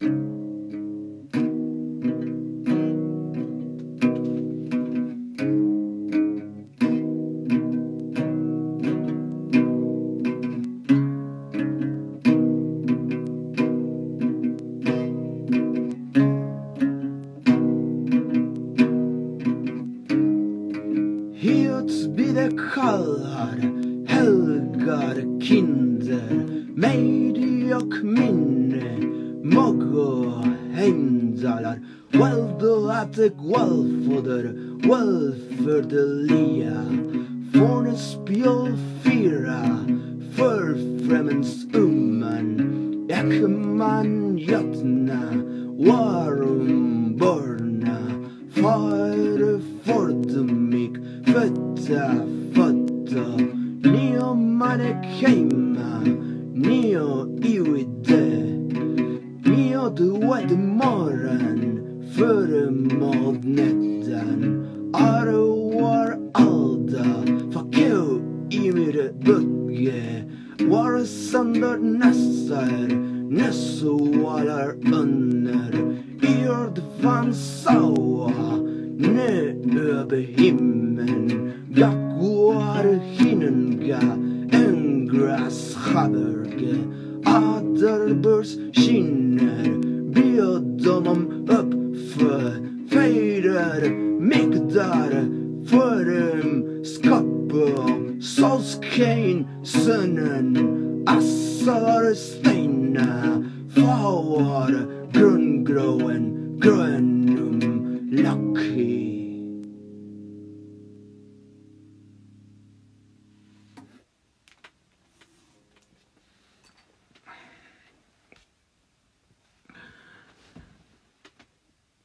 thank you fremens umman Jag man jobna varum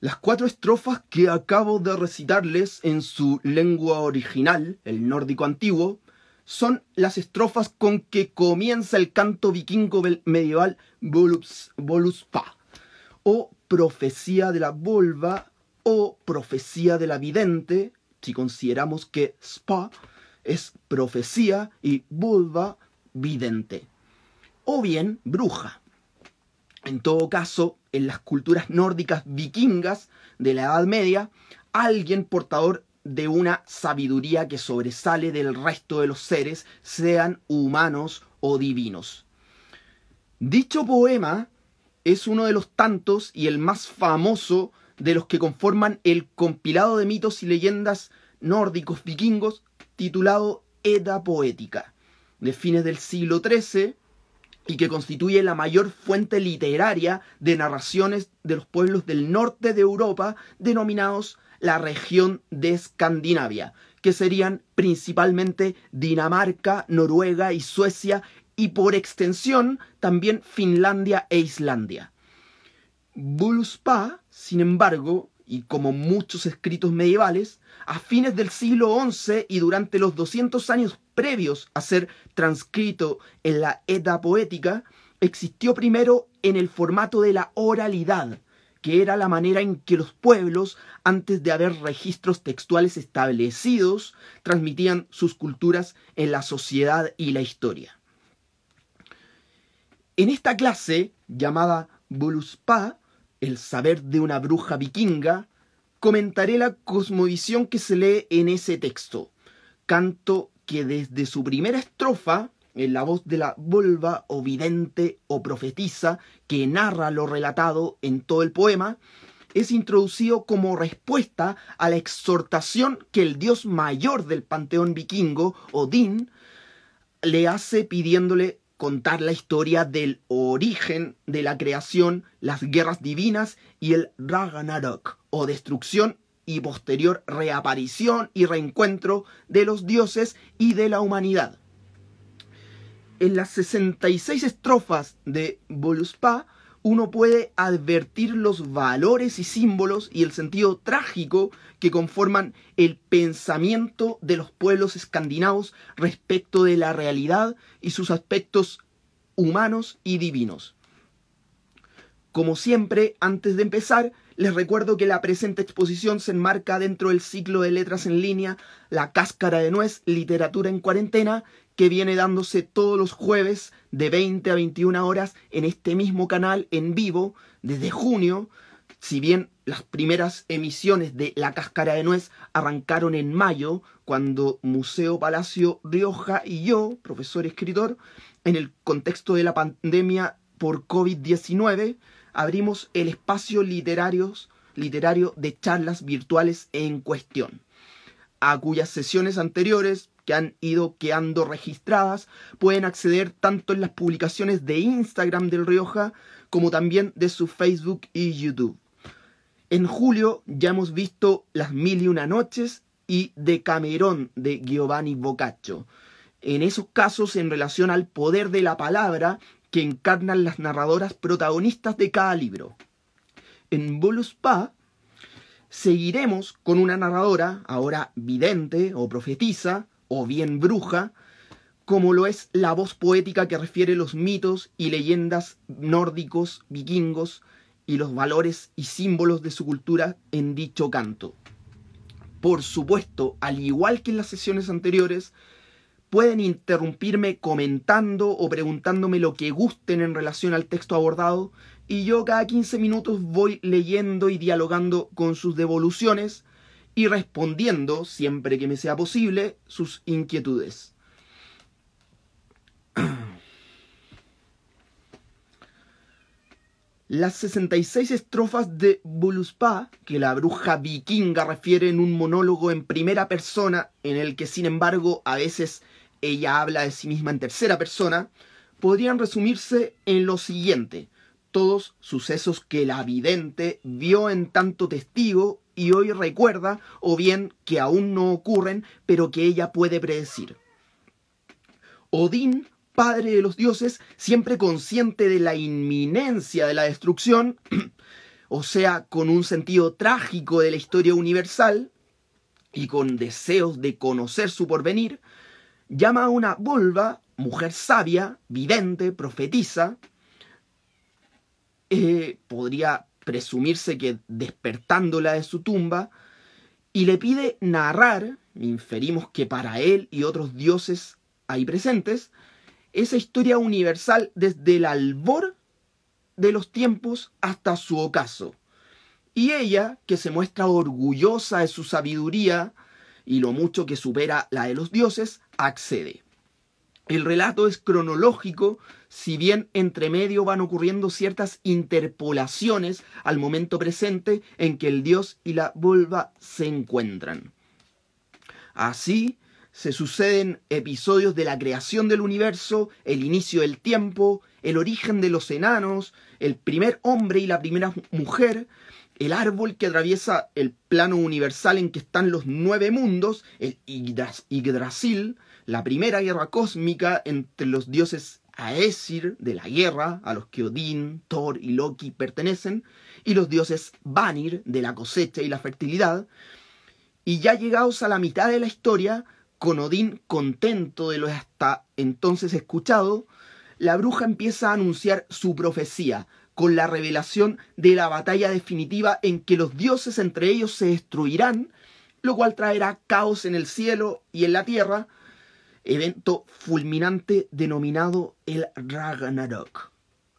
Las cuatro estrofas que acabo de recitarles en su lengua original, el nórdico antiguo, son las estrofas con que comienza el canto vikingo medieval Voluspa, o profecía de la volva, o profecía de la vidente, si consideramos que spa es profecía y volva vidente, o bien bruja. En todo caso, en las culturas nórdicas vikingas de la Edad Media, alguien portador de una sabiduría que sobresale del resto de los seres, sean humanos o divinos. Dicho poema es uno de los tantos y el más famoso de los que conforman el compilado de mitos y leyendas nórdicos vikingos titulado Edda Poética, de fines del siglo XIII y que constituye la mayor fuente literaria de narraciones de los pueblos del norte de Europa denominados la región de Escandinavia, que serían principalmente Dinamarca, Noruega y Suecia y por extensión también Finlandia e Islandia. Buluspa, sin embargo, y como muchos escritos medievales, a fines del siglo XI y durante los 200 años previos a ser transcrito en la edad poética, existió primero en el formato de la oralidad, que era la manera en que los pueblos, antes de haber registros textuales establecidos, transmitían sus culturas en la sociedad y la historia. En esta clase, llamada Buluspa el saber de una bruja vikinga, comentaré la cosmovisión que se lee en ese texto, canto que desde su primera estrofa, en la voz de la volva o vidente o profetisa que narra lo relatado en todo el poema, es introducido como respuesta a la exhortación que el dios mayor del panteón vikingo, Odín, le hace pidiéndole contar la historia del origen de la creación, las guerras divinas y el Raganarok o destrucción y posterior reaparición y reencuentro de los dioses y de la humanidad. En las 66 estrofas de Voluspa uno puede advertir los valores y símbolos y el sentido trágico que conforman el pensamiento de los pueblos escandinavos respecto de la realidad y sus aspectos humanos y divinos. Como siempre, antes de empezar, les recuerdo que la presente exposición se enmarca dentro del ciclo de letras en línea La Cáscara de Nuez, Literatura en Cuarentena, que viene dándose todos los jueves de 20 a 21 horas en este mismo canal en vivo desde junio. Si bien las primeras emisiones de La Cáscara de Nuez arrancaron en mayo, cuando Museo Palacio Rioja y yo, profesor escritor, en el contexto de la pandemia por COVID-19, abrimos el espacio literarios, literario de charlas virtuales en cuestión, a cuyas sesiones anteriores que han ido quedando registradas pueden acceder tanto en las publicaciones de Instagram del Rioja como también de su Facebook y YouTube. En julio ya hemos visto Las Mil y Una Noches y De Camerón de Giovanni Boccaccio. En esos casos, en relación al poder de la palabra que encarnan las narradoras protagonistas de cada libro. En Voluspa seguiremos con una narradora, ahora vidente o profetiza, o bien bruja, como lo es la voz poética que refiere los mitos y leyendas nórdicos, vikingos y los valores y símbolos de su cultura en dicho canto. Por supuesto, al igual que en las sesiones anteriores, pueden interrumpirme comentando o preguntándome lo que gusten en relación al texto abordado y yo cada 15 minutos voy leyendo y dialogando con sus devoluciones y respondiendo, siempre que me sea posible, sus inquietudes. Las 66 estrofas de Buluspa, que la bruja vikinga refiere en un monólogo en primera persona, en el que sin embargo a veces ella habla de sí misma en tercera persona, podrían resumirse en lo siguiente. Todos sucesos que la vidente vio en tanto testigo y hoy recuerda, o bien que aún no ocurren, pero que ella puede predecir. Odín, padre de los dioses, siempre consciente de la inminencia de la destrucción, o sea, con un sentido trágico de la historia universal, y con deseos de conocer su porvenir, llama a una volva, mujer sabia, vidente, profetiza, eh, podría presumirse que despertándola de su tumba, y le pide narrar, inferimos que para él y otros dioses ahí presentes, esa historia universal desde el albor de los tiempos hasta su ocaso. Y ella, que se muestra orgullosa de su sabiduría y lo mucho que supera la de los dioses, accede. El relato es cronológico, si bien entre medio van ocurriendo ciertas interpolaciones al momento presente en que el dios y la vulva se encuentran. Así se suceden episodios de la creación del universo, el inicio del tiempo, el origen de los enanos, el primer hombre y la primera mujer, el árbol que atraviesa el plano universal en que están los nueve mundos, el Yggdrasil, la primera guerra cósmica entre los dioses Aesir de la guerra, a los que Odín, Thor y Loki pertenecen, y los dioses Vanir de la cosecha y la fertilidad. Y ya llegados a la mitad de la historia, con Odín contento de lo hasta entonces escuchado, la bruja empieza a anunciar su profecía, con la revelación de la batalla definitiva en que los dioses entre ellos se destruirán, lo cual traerá caos en el cielo y en la tierra, evento fulminante denominado el Ragnarok,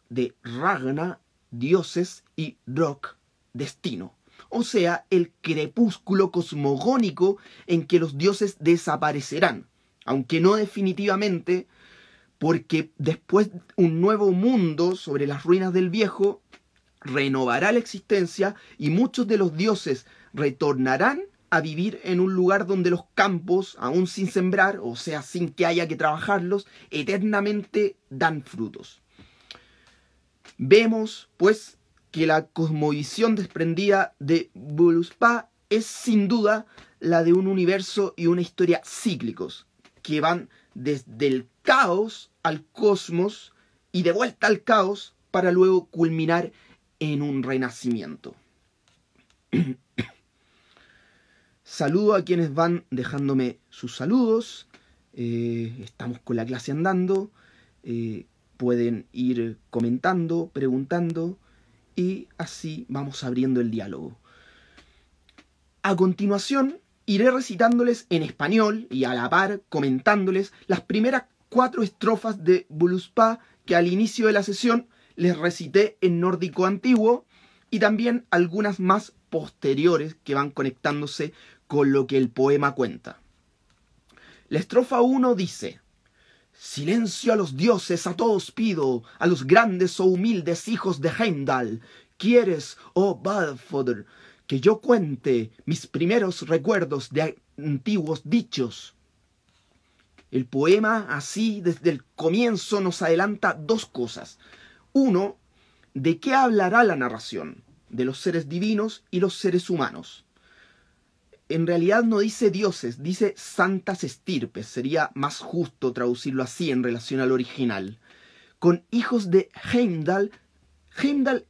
de Ragna, dioses, y Rok, destino, o sea, el crepúsculo cosmogónico en que los dioses desaparecerán, aunque no definitivamente, porque después un nuevo mundo sobre las ruinas del viejo renovará la existencia y muchos de los dioses retornarán a vivir en un lugar donde los campos, aún sin sembrar, o sea, sin que haya que trabajarlos, eternamente dan frutos. Vemos, pues, que la cosmovisión desprendida de Buluspa es sin duda la de un universo y una historia cíclicos, que van desde el caos al cosmos y de vuelta al caos para luego culminar en un renacimiento. Saludo a quienes van dejándome sus saludos. Eh, estamos con la clase andando. Eh, pueden ir comentando, preguntando y así vamos abriendo el diálogo. A continuación, iré recitándoles en español y a la par comentándoles las primeras cuatro estrofas de Buluspa que al inicio de la sesión les recité en nórdico antiguo y también algunas más posteriores que van conectándose con lo que el poema cuenta. La estrofa 1 dice, Silencio a los dioses, a todos pido, a los grandes o humildes hijos de Heimdall. ¿Quieres, oh Badfoder, que yo cuente mis primeros recuerdos de antiguos dichos? El poema así desde el comienzo nos adelanta dos cosas. Uno, ¿de qué hablará la narración? de los seres divinos y los seres humanos. En realidad no dice dioses, dice santas estirpes, sería más justo traducirlo así en relación al original. Con hijos de Heimdall, Heimdall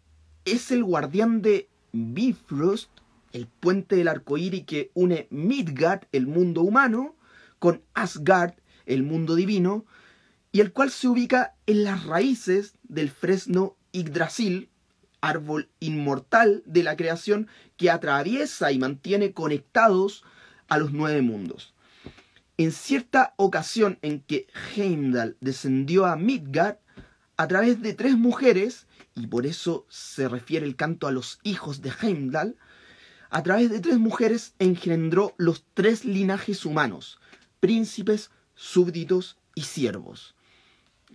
es el guardián de Bifrost, el puente del arcoíris que une Midgard, el mundo humano, con Asgard, el mundo divino, y el cual se ubica en las raíces del fresno Yggdrasil, árbol inmortal de la creación que atraviesa y mantiene conectados a los nueve mundos. En cierta ocasión en que Heimdall descendió a Midgard a través de tres mujeres, y por eso se refiere el canto a los hijos de Heimdall, a través de tres mujeres engendró los tres linajes humanos, príncipes, súbditos y siervos.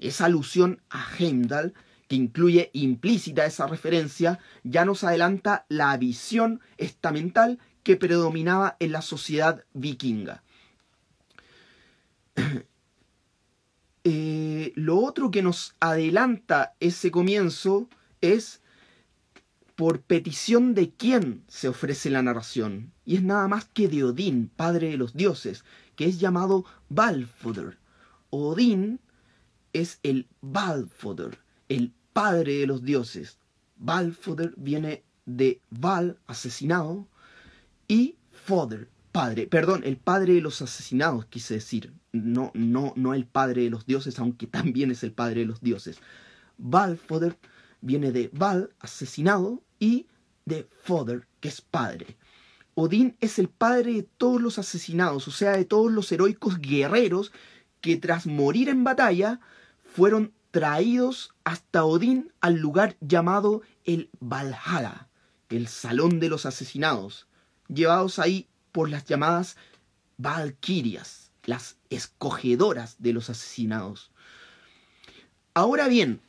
Esa alusión a Heimdall que incluye implícita esa referencia, ya nos adelanta la visión estamental que predominaba en la sociedad vikinga. Eh, lo otro que nos adelanta ese comienzo es por petición de quién se ofrece la narración. Y es nada más que de Odín, padre de los dioses, que es llamado valfoder Odín es el valfoder el padre de los dioses. Valfoder viene de Val, asesinado, y Foder, padre. Perdón, el padre de los asesinados, quise decir. No, no, no el padre de los dioses, aunque también es el padre de los dioses. Valfoder viene de Val, asesinado, y de Foder, que es padre. Odín es el padre de todos los asesinados, o sea, de todos los heroicos guerreros que tras morir en batalla fueron traídos hasta Odín al lugar llamado el Valhalla, el Salón de los Asesinados, llevados ahí por las llamadas Valkirias, las escogedoras de los asesinados. Ahora bien,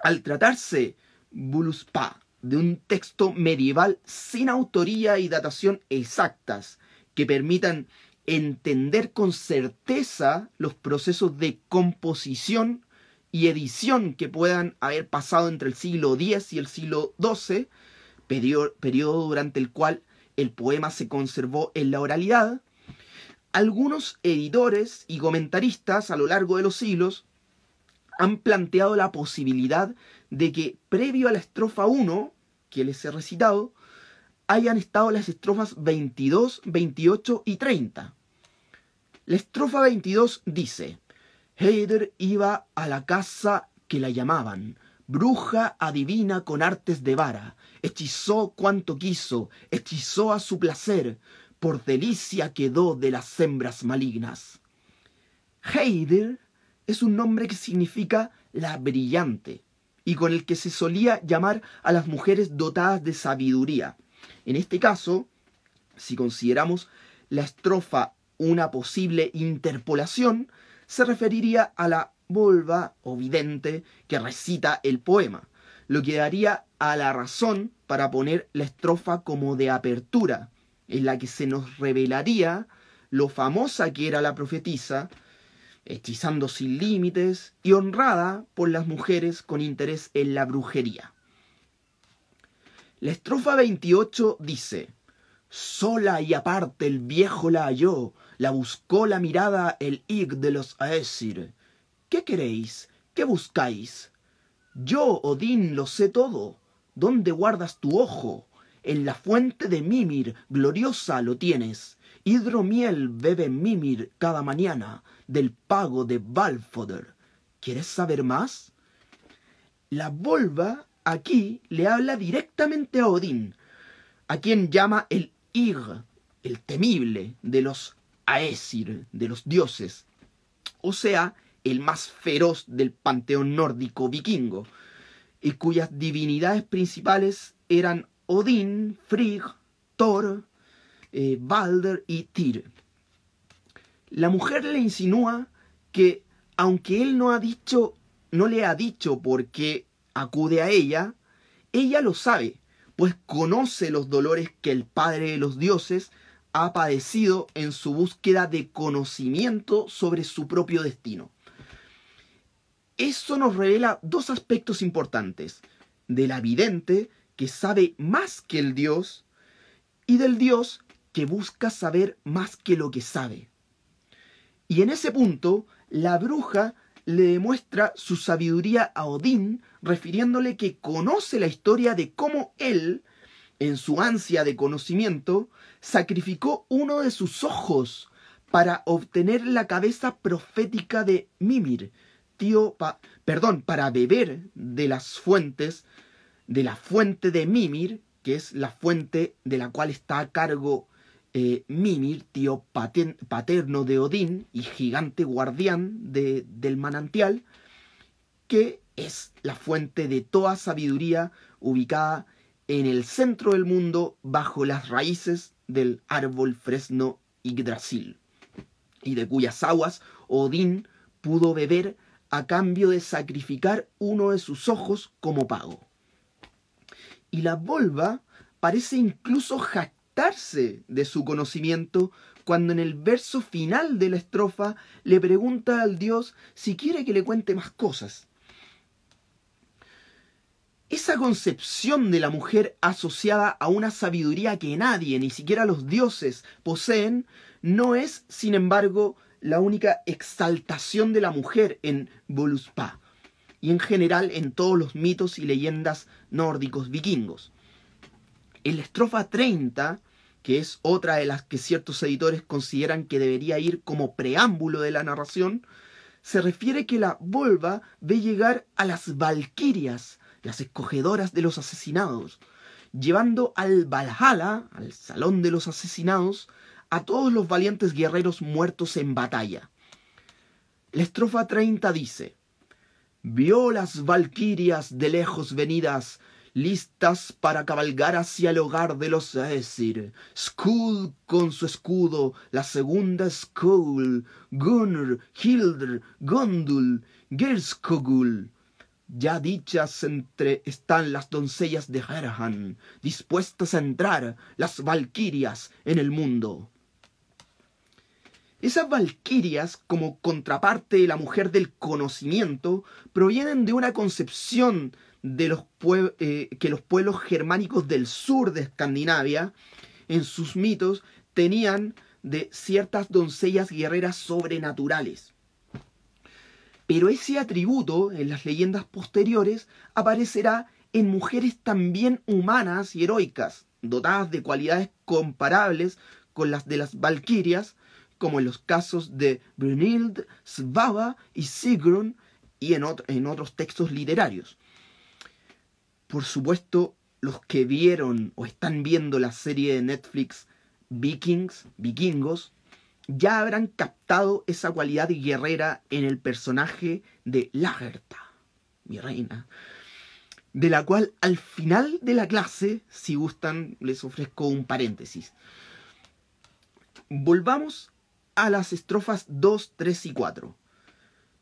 al tratarse Buluspa de un texto medieval sin autoría y datación exactas que permitan entender con certeza los procesos de composición y edición que puedan haber pasado entre el siglo X y el siglo XII, periodo, durante el cual el poema se conservó en la oralidad, algunos editores y comentaristas a lo largo de los siglos han planteado la posibilidad de que previo a la estrofa 1, que les he recitado, hayan estado las estrofas 22, 28 y 30. La estrofa 22 dice, Heider iba a la casa que la llamaban, bruja adivina con artes de vara, hechizó cuanto quiso, hechizó a su placer, por delicia quedó de las hembras malignas. Heider es un nombre que significa la brillante y con el que se solía llamar a las mujeres dotadas de sabiduría. En este caso, si consideramos la estrofa una posible interpolación, se referiría a la volva o vidente que recita el poema, lo que daría a la razón para poner la estrofa como de apertura, en la que se nos revelaría lo famosa que era la profetisa, hechizando sin límites y honrada por las mujeres con interés en la brujería. La estrofa 28 dice, Sola y aparte el viejo la halló, la buscó la mirada el Ig de los Aesir. ¿Qué queréis? ¿Qué buscáis? Yo, Odín, lo sé todo. ¿Dónde guardas tu ojo? En la fuente de Mimir, gloriosa, lo tienes. Hidromiel bebe Mimir cada mañana del pago de Balfoder. ¿Quieres saber más? La volva aquí le habla directamente a Odín, a quien llama el Ig, el temible de los Aesir de los dioses, o sea, el más feroz del panteón nórdico vikingo, y cuyas divinidades principales eran Odín, Frigg, Thor, eh, Balder y Tyr. La mujer le insinúa que, aunque él no ha dicho, no le ha dicho por qué acude a ella, ella lo sabe, pues conoce los dolores que el padre de los dioses ha padecido en su búsqueda de conocimiento sobre su propio destino. Eso nos revela dos aspectos importantes, del avidente que sabe más que el Dios y del Dios que busca saber más que lo que sabe. Y en ese punto, la bruja le demuestra su sabiduría a Odín refiriéndole que conoce la historia de cómo él en su ansia de conocimiento, sacrificó uno de sus ojos para obtener la cabeza profética de Mimir, tío, perdón, para beber de las fuentes, de la fuente de Mimir, que es la fuente de la cual está a cargo eh, Mimir, tío paterno de Odín y gigante guardián del manantial, que es la fuente de toda sabiduría ubicada en el centro del mundo bajo las raíces del árbol fresno Yggdrasil, y de cuyas aguas Odín pudo beber a cambio de sacrificar uno de sus ojos como pago. Y la volva parece incluso jactarse de su conocimiento cuando en el verso final de la estrofa le pregunta al dios si quiere que le cuente más cosas esa concepción de la mujer asociada a una sabiduría que nadie, ni siquiera los dioses, poseen, no es, sin embargo, la única exaltación de la mujer en Voluspa y en general en todos los mitos y leyendas nórdicos vikingos. En la estrofa 30, que es otra de las que ciertos editores consideran que debería ir como preámbulo de la narración, se refiere que la volva ve llegar a las valquirias las escogedoras de los asesinados, llevando al Valhalla, al Salón de los Asesinados, a todos los valientes guerreros muertos en batalla. La estrofa 30 dice, Vio las valquirias de lejos venidas, listas para cabalgar hacia el hogar de los Aesir. Skull con su escudo, la segunda Skull, Gunnr, Hildr, Gondul, Gerskogul. Ya dichas entre están las doncellas de Herhan, dispuestas a entrar, las valquirias, en el mundo. Esas valquirias, como contraparte de la mujer del conocimiento, provienen de una concepción de eh, que los pueblos germánicos del sur de Escandinavia, en sus mitos, tenían de ciertas doncellas guerreras sobrenaturales. Pero ese atributo en las leyendas posteriores aparecerá en mujeres también humanas y heroicas, dotadas de cualidades comparables con las de las valquirias, como en los casos de Brunilde, Svava y Sigrun y en otros textos literarios. Por supuesto, los que vieron o están viendo la serie de Netflix Vikings, Vikingos, ya habrán captado esa cualidad guerrera en el personaje de Lagerta, mi reina, de la cual al final de la clase, si gustan, les ofrezco un paréntesis. Volvamos a las estrofas 2, 3 y 4.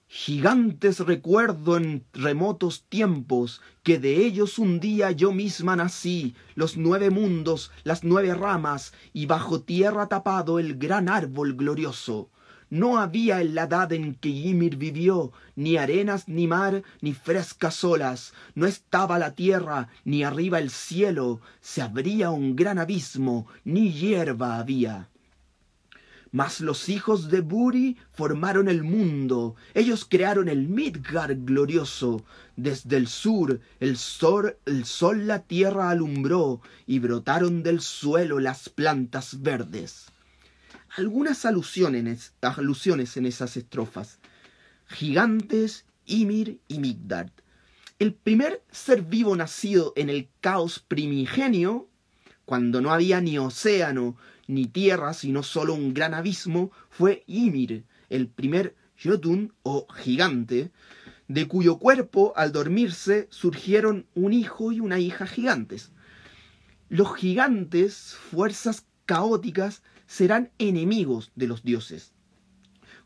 Gigantes recuerdo en remotos tiempos que de ellos un día yo misma nací, los nueve mundos, las nueve ramas, y bajo tierra tapado el gran árbol glorioso. No había en la edad en que Ymir vivió, ni arenas, ni mar, ni frescas olas, no estaba la tierra, ni arriba el cielo, se abría un gran abismo, ni hierba había. Mas los hijos de Buri formaron el mundo, ellos crearon el Midgar glorioso. Desde el sur el sol, el sol la tierra alumbró y brotaron del suelo las plantas verdes. Algunas alusiones, alusiones en esas estrofas. Gigantes, Ymir y Midgard. El primer ser vivo nacido en el caos primigenio, cuando no había ni océano, ni tierra, sino solo un gran abismo, fue Ymir, el primer Jotun o gigante, de cuyo cuerpo, al dormirse, surgieron un hijo y una hija gigantes. Los gigantes, fuerzas caóticas, serán enemigos de los dioses.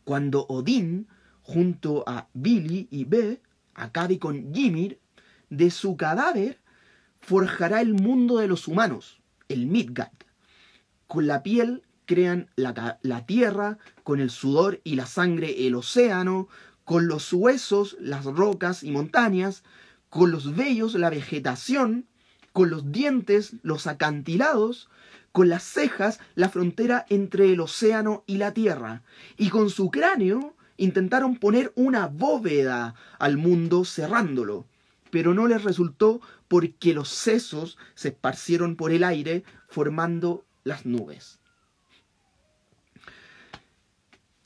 Cuando Odín, junto a Billy y Be, acabe con Ymir, de su cadáver forjará el mundo de los humanos, el Midgard. Con la piel crean la, la tierra, con el sudor y la sangre el océano, con los huesos las rocas y montañas, con los vellos la vegetación, con los dientes los acantilados, con las cejas la frontera entre el océano y la tierra, y con su cráneo intentaron poner una bóveda al mundo cerrándolo, pero no les resultó porque los sesos se esparcieron por el aire formando las nubes.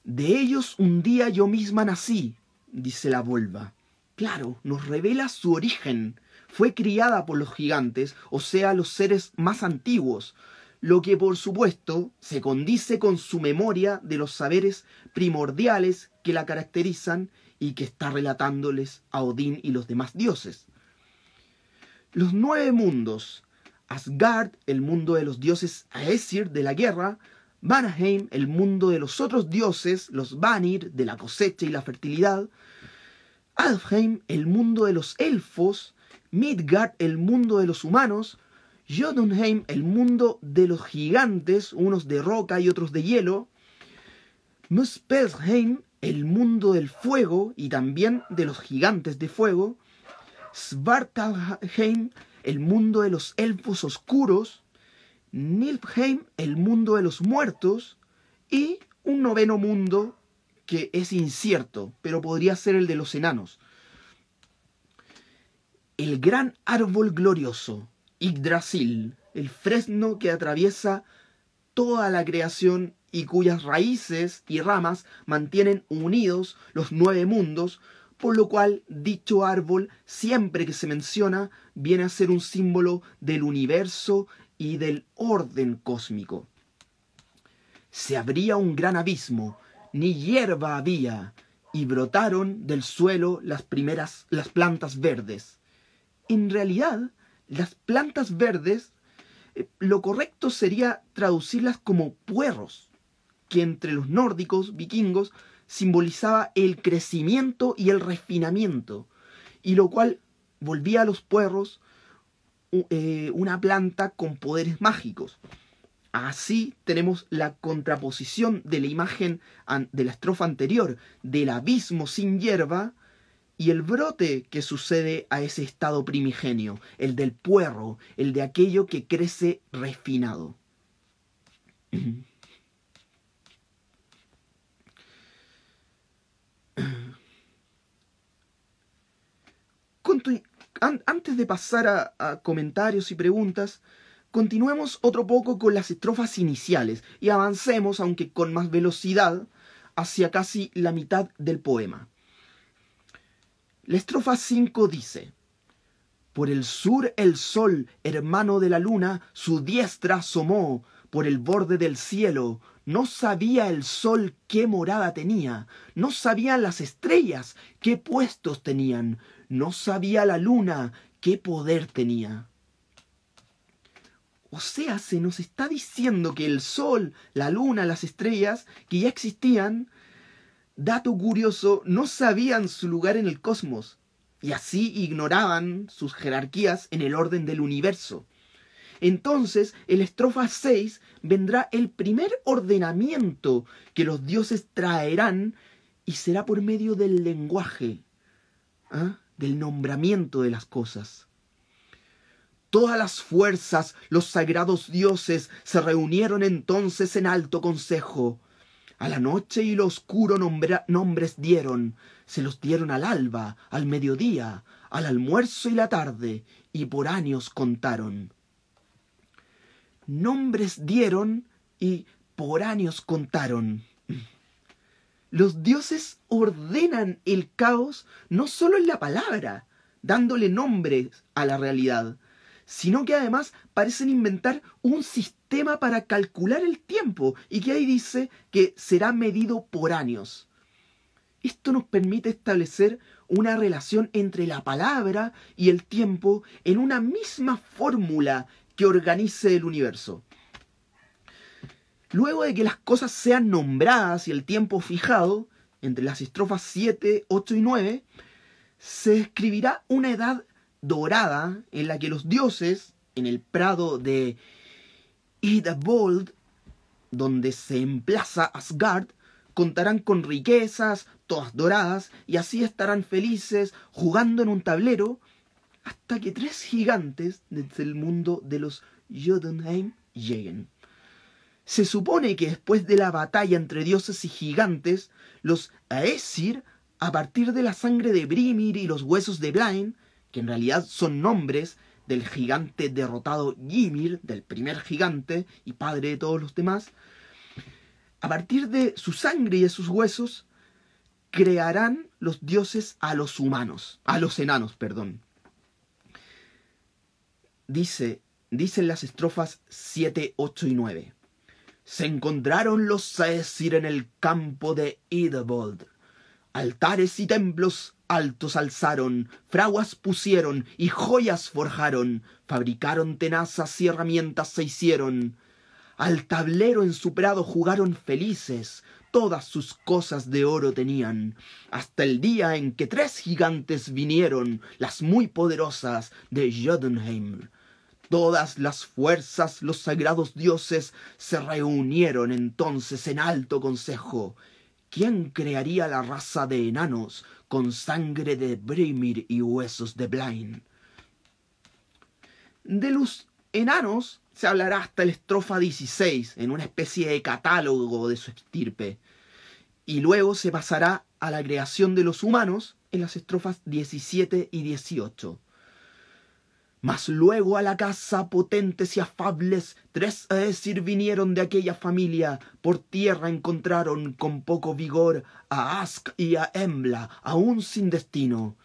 De ellos un día yo misma nací, dice la volva. Claro, nos revela su origen. Fue criada por los gigantes, o sea, los seres más antiguos, lo que por supuesto se condice con su memoria de los saberes primordiales que la caracterizan y que está relatándoles a Odín y los demás dioses. Los nueve mundos Asgard, el mundo de los dioses Aesir de la guerra, Vanheim, el mundo de los otros dioses, los Vanir, de la cosecha y la fertilidad, Alfheim, el mundo de los elfos, Midgard, el mundo de los humanos, Jotunheim, el mundo de los gigantes, unos de roca y otros de hielo, Muspelheim, el mundo del fuego y también de los gigantes de fuego, Svartalheim, el mundo de los elfos oscuros, Nilfheim, el mundo de los muertos, y un noveno mundo que es incierto, pero podría ser el de los enanos. El gran árbol glorioso, Yggdrasil, el fresno que atraviesa toda la creación y cuyas raíces y ramas mantienen unidos los nueve mundos, por lo cual dicho árbol, siempre que se menciona, viene a ser un símbolo del universo y del orden cósmico. Se abría un gran abismo, ni hierba había, y brotaron del suelo las primeras las plantas verdes. En realidad, las plantas verdes, eh, lo correcto sería traducirlas como puerros, que entre los nórdicos, vikingos, simbolizaba el crecimiento y el refinamiento, y lo cual volvía a los puerros eh, una planta con poderes mágicos. Así tenemos la contraposición de la imagen de la estrofa anterior, del abismo sin hierba, y el brote que sucede a ese estado primigenio, el del puerro, el de aquello que crece refinado. antes de pasar a, comentarios y preguntas, continuemos otro poco con las estrofas iniciales y avancemos, aunque con más velocidad, hacia casi la mitad del poema. La estrofa 5 dice, Por el sur el sol, hermano de la luna, su diestra asomó, por el borde del cielo, no sabía el sol qué morada tenía, no sabían las estrellas qué puestos tenían, no sabía la luna qué poder tenía. O sea, se nos está diciendo que el sol, la luna, las estrellas, que ya existían, dato curioso, no sabían su lugar en el cosmos, y así ignoraban sus jerarquías en el orden del universo. Entonces, en la estrofa 6 vendrá el primer ordenamiento que los dioses traerán y será por medio del lenguaje, ¿ah? del nombramiento de las cosas. Todas las fuerzas, los sagrados dioses, se reunieron entonces en alto consejo. A la noche y lo oscuro nombres dieron, se los dieron al alba, al mediodía, al almuerzo y la tarde, y por años contaron nombres dieron y por años contaron. Los dioses ordenan el caos no solo en la palabra, dándole nombres a la realidad, sino que además parecen inventar un sistema para calcular el tiempo y que ahí dice que será medido por años. Esto nos permite establecer una relación entre la palabra y el tiempo en una misma fórmula que organice el universo. Luego de que las cosas sean nombradas y el tiempo fijado, entre las estrofas 7, 8 y 9, se escribirá una edad dorada en la que los dioses, en el prado de Idabold, donde se emplaza Asgard, contarán con riquezas, todas doradas, y así estarán felices jugando en un tablero hasta que tres gigantes desde el mundo de los Jotunheim lleguen. Se supone que después de la batalla entre dioses y gigantes, los Aesir, a partir de la sangre de Brimir y los huesos de Blain, que en realidad son nombres del gigante derrotado Ymir, del primer gigante y padre de todos los demás, a partir de su sangre y de sus huesos, crearán los dioses a los humanos, a los enanos, perdón dice, dicen las estrofas siete ocho y nueve Se encontraron los Saesir en el campo de Idebold. Altares y templos altos alzaron, fraguas pusieron y joyas forjaron, fabricaron tenazas y herramientas se hicieron. Al tablero en su prado jugaron felices, todas sus cosas de oro tenían, hasta el día en que tres gigantes vinieron, las muy poderosas de Jotunheim. Todas las fuerzas, los sagrados dioses, se reunieron entonces en alto consejo. ¿Quién crearía la raza de enanos con sangre de Brimir y huesos de Blaine? De los enanos se hablará hasta la estrofa 16, en una especie de catálogo de su estirpe, y luego se pasará a la creación de los humanos en las estrofas 17 y 18. Mas luego a la casa potentes y afables tres a eh, decir vinieron de aquella familia, por tierra encontraron con poco vigor a Ask y a Embla, aún sin destino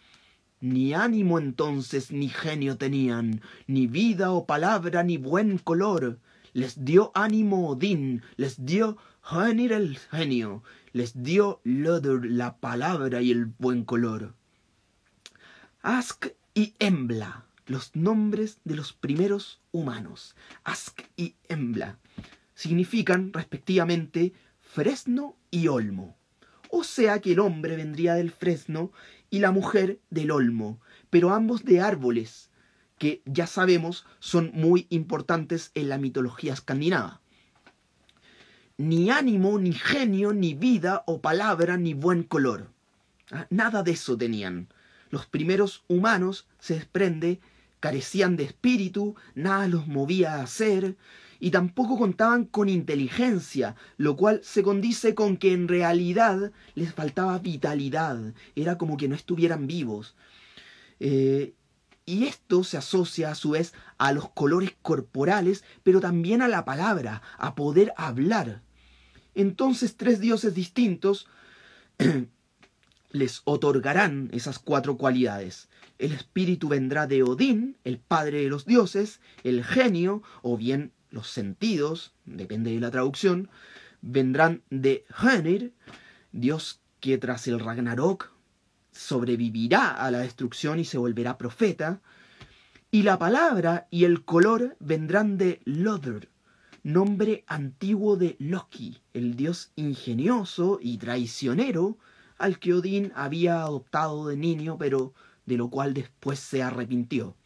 ni ánimo entonces ni genio tenían, ni vida o palabra ni buen color. Les dio ánimo Odín, les dio Hönir el genio, les dio Lodur la palabra y el buen color. Ask y Embla, los nombres de los primeros humanos. Ask y Embla significan respectivamente fresno y olmo. O sea que el hombre vendría del fresno y la mujer del olmo, pero ambos de árboles, que ya sabemos son muy importantes en la mitología escandinava. Ni ánimo, ni genio, ni vida o palabra, ni buen color. Ah, nada de eso tenían. Los primeros humanos, se desprende, carecían de espíritu, nada los movía a hacer, y tampoco contaban con inteligencia, lo cual se condice con que en realidad les faltaba vitalidad, era como que no estuvieran vivos. Eh, y esto se asocia a su vez a los colores corporales, pero también a la palabra, a poder hablar. Entonces tres dioses distintos les otorgarán esas cuatro cualidades. El espíritu vendrá de Odín, el padre de los dioses, el genio, o bien los sentidos, depende de la traducción, vendrán de Hönir, Dios que tras el Ragnarok sobrevivirá a la destrucción y se volverá profeta, y la palabra y el color vendrán de Lodr, nombre antiguo de Loki, el dios ingenioso y traicionero al que Odín había adoptado de niño, pero de lo cual después se arrepintió.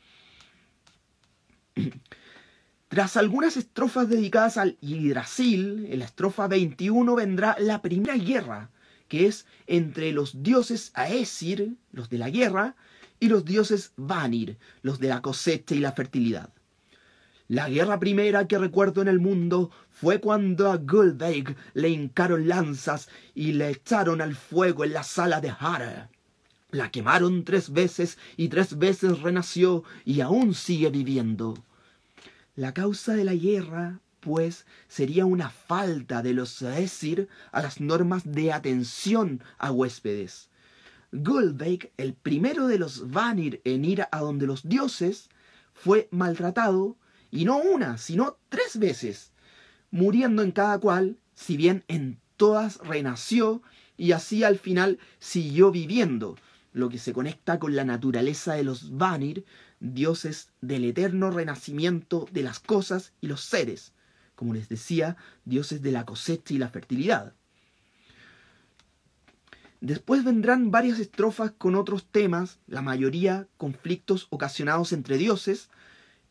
Tras algunas estrofas dedicadas al Yggdrasil, en la estrofa 21 vendrá la primera guerra, que es entre los dioses Aesir, los de la guerra, y los dioses Vanir, los de la cosecha y la fertilidad. La guerra primera que recuerdo en el mundo fue cuando a Gulveig le hincaron lanzas y le echaron al fuego en la sala de Hara. La quemaron tres veces y tres veces renació y aún sigue viviendo. La causa de la guerra, pues, sería una falta de los decir a las normas de atención a huéspedes. Goldbeck, el primero de los Vanir en ir a donde los dioses, fue maltratado, y no una, sino tres veces, muriendo en cada cual, si bien en todas renació y así al final siguió viviendo, lo que se conecta con la naturaleza de los Vanir, dioses del eterno renacimiento de las cosas y los seres, como les decía, dioses de la cosecha y la fertilidad. Después vendrán varias estrofas con otros temas, la mayoría conflictos ocasionados entre dioses,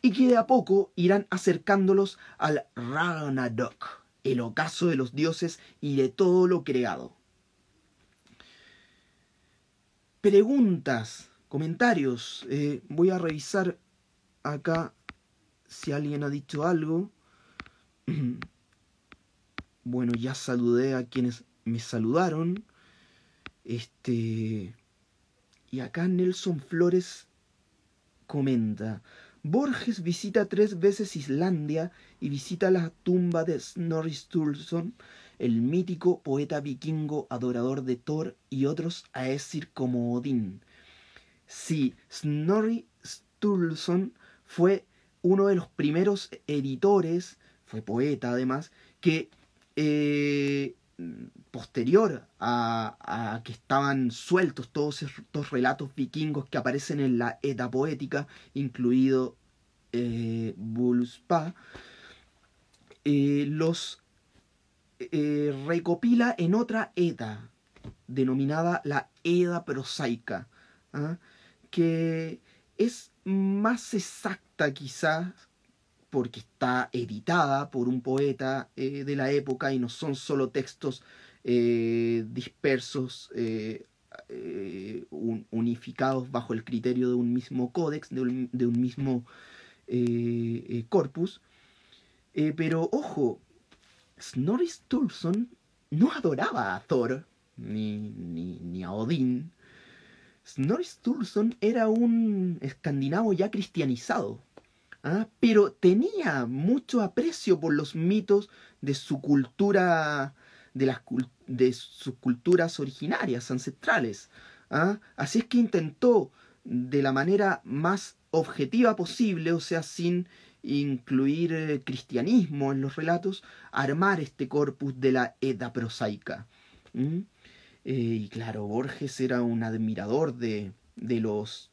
y que de a poco irán acercándolos al Ragnadok, el ocaso de los dioses y de todo lo creado. Preguntas comentarios. Eh, voy a revisar acá si alguien ha dicho algo. Bueno, ya saludé a quienes me saludaron. Este. Y acá Nelson Flores comenta. Borges visita tres veces Islandia y visita la tumba de Snorri Sturluson, el mítico poeta vikingo adorador de Thor y otros a Esir como Odín si Snorri Sturluson fue uno de los primeros editores, fue poeta además, que eh, posterior a, que estaban sueltos todos estos relatos vikingos que aparecen en la Edda poética, incluido eh, eh los eh, recopila en otra Edda, denominada la Edda prosaica. ¿ah? que es más exacta quizás porque está editada por un poeta eh, de la época y no son solo textos eh, dispersos, eh, unificados bajo el criterio de un mismo códex, de un, mismo corpus. pero ojo, Snorri Sturluson no adoraba a Thor ni, ni a Odín, Snorri Sturluson era un escandinavo ya cristianizado, ¿ah? pero tenía mucho aprecio por los mitos de su cultura, de, las, de sus culturas originarias, ancestrales. ¿ah? Así es que intentó de la manera más objetiva posible, o sea, sin incluir eh, cristianismo en los relatos, armar este corpus de la Edda prosaica. Eh, y claro, Borges era un admirador de, de, los,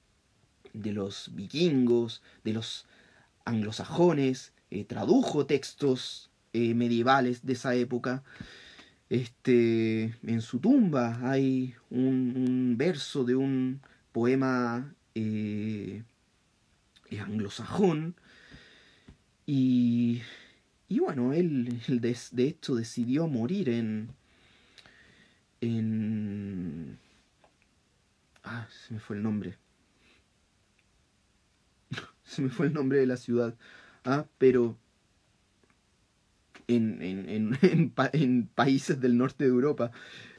de los vikingos, de los anglosajones, eh, tradujo textos eh, medievales de esa época. Este, en su tumba hay un, verso de un poema anglosajón. Y, bueno, él, de, de, hecho decidió morir en, en... Ah, se me fue el nombre. se me fue el nombre de la ciudad. Ah, pero... En, en, en, en, países del norte de Europa.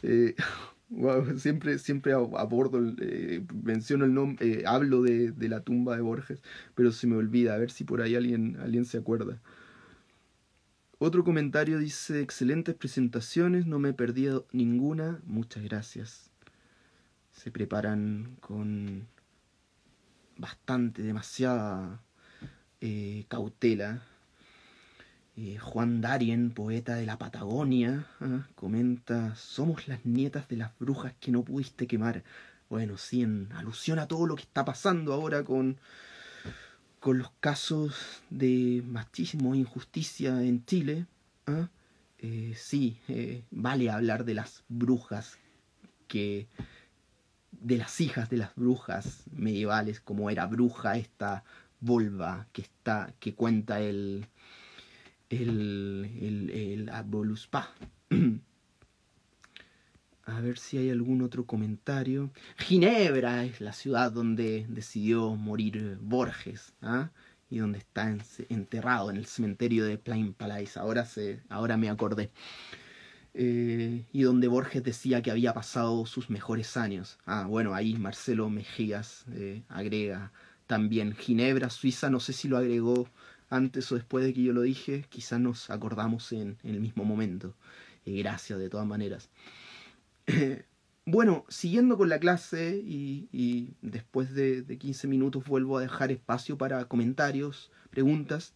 Eh, siempre, siempre abordo, eh, menciono el nombre, eh, hablo de, de, la tumba de Borges, pero se me olvida, a ver si por ahí alguien, alguien se acuerda. Otro comentario dice, excelentes presentaciones, no me he perdido ninguna, muchas gracias. Se preparan con bastante, demasiada eh, cautela. Eh, Juan Darien, poeta de la Patagonia, ¿ah? comenta, somos las nietas de las brujas que no pudiste quemar. Bueno, sí, en alusión a todo lo que está pasando ahora con con los casos de machismo e injusticia en Chile, ¿ah? eh, sí, eh, vale hablar de las brujas, que de las hijas de las brujas medievales, como era bruja esta volva que está que cuenta el el el, A ver si hay algún otro comentario. Ginebra es la ciudad donde decidió morir Borges ¿ah? y donde está enterrado en el cementerio de Plain Palais. Ahora, se, ahora me acordé. Eh, y donde Borges decía que había pasado sus mejores años. Ah, bueno, ahí Marcelo Mejías eh, agrega también Ginebra, Suiza, no sé si lo agregó antes o después de que yo lo dije, quizás nos acordamos en, el mismo momento. Eh, gracias de todas maneras. Bueno, siguiendo con la clase y, después de, 15 minutos vuelvo a dejar espacio para comentarios, preguntas.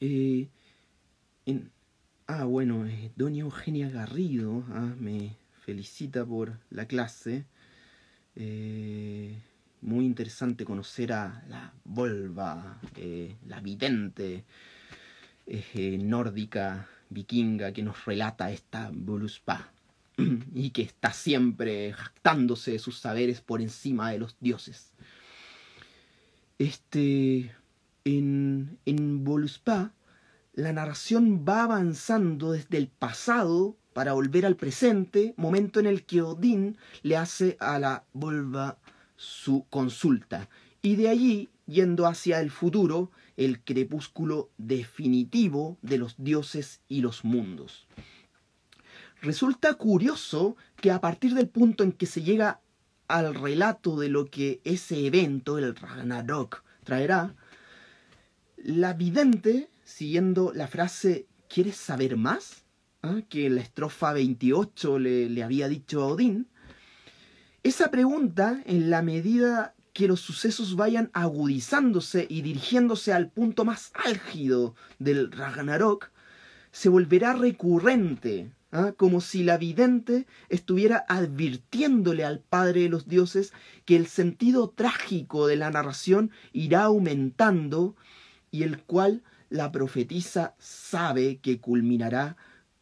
Eh, ah, bueno, eh, doña Eugenia Garrido ah, me felicita por la clase. Eh, muy interesante conocer a la Volva, la vidente nórdica vikinga que nos relata esta Voluspa. y que está siempre jactándose de sus saberes por encima de los dioses. Este, en, en Voluspa, la narración va avanzando desde el pasado para volver al presente, momento en el que Odín le hace a la Volva su consulta. Y de allí, yendo hacia el futuro, el crepúsculo definitivo de los dioses y los mundos. Resulta curioso que a partir del punto en que se llega al relato de lo que ese evento, el Ragnarok, traerá, la vidente, siguiendo la frase ¿Quieres saber más? ¿ah? que la estrofa 28 le, le había dicho a Odín, esa pregunta, en la medida que los sucesos vayan agudizándose y dirigiéndose al punto más álgido del Ragnarok, se volverá recurrente ¿ah? como si la vidente estuviera advirtiéndole al Padre de los Dioses que el sentido trágico de la narración irá aumentando y el cual la profetisa sabe que culminará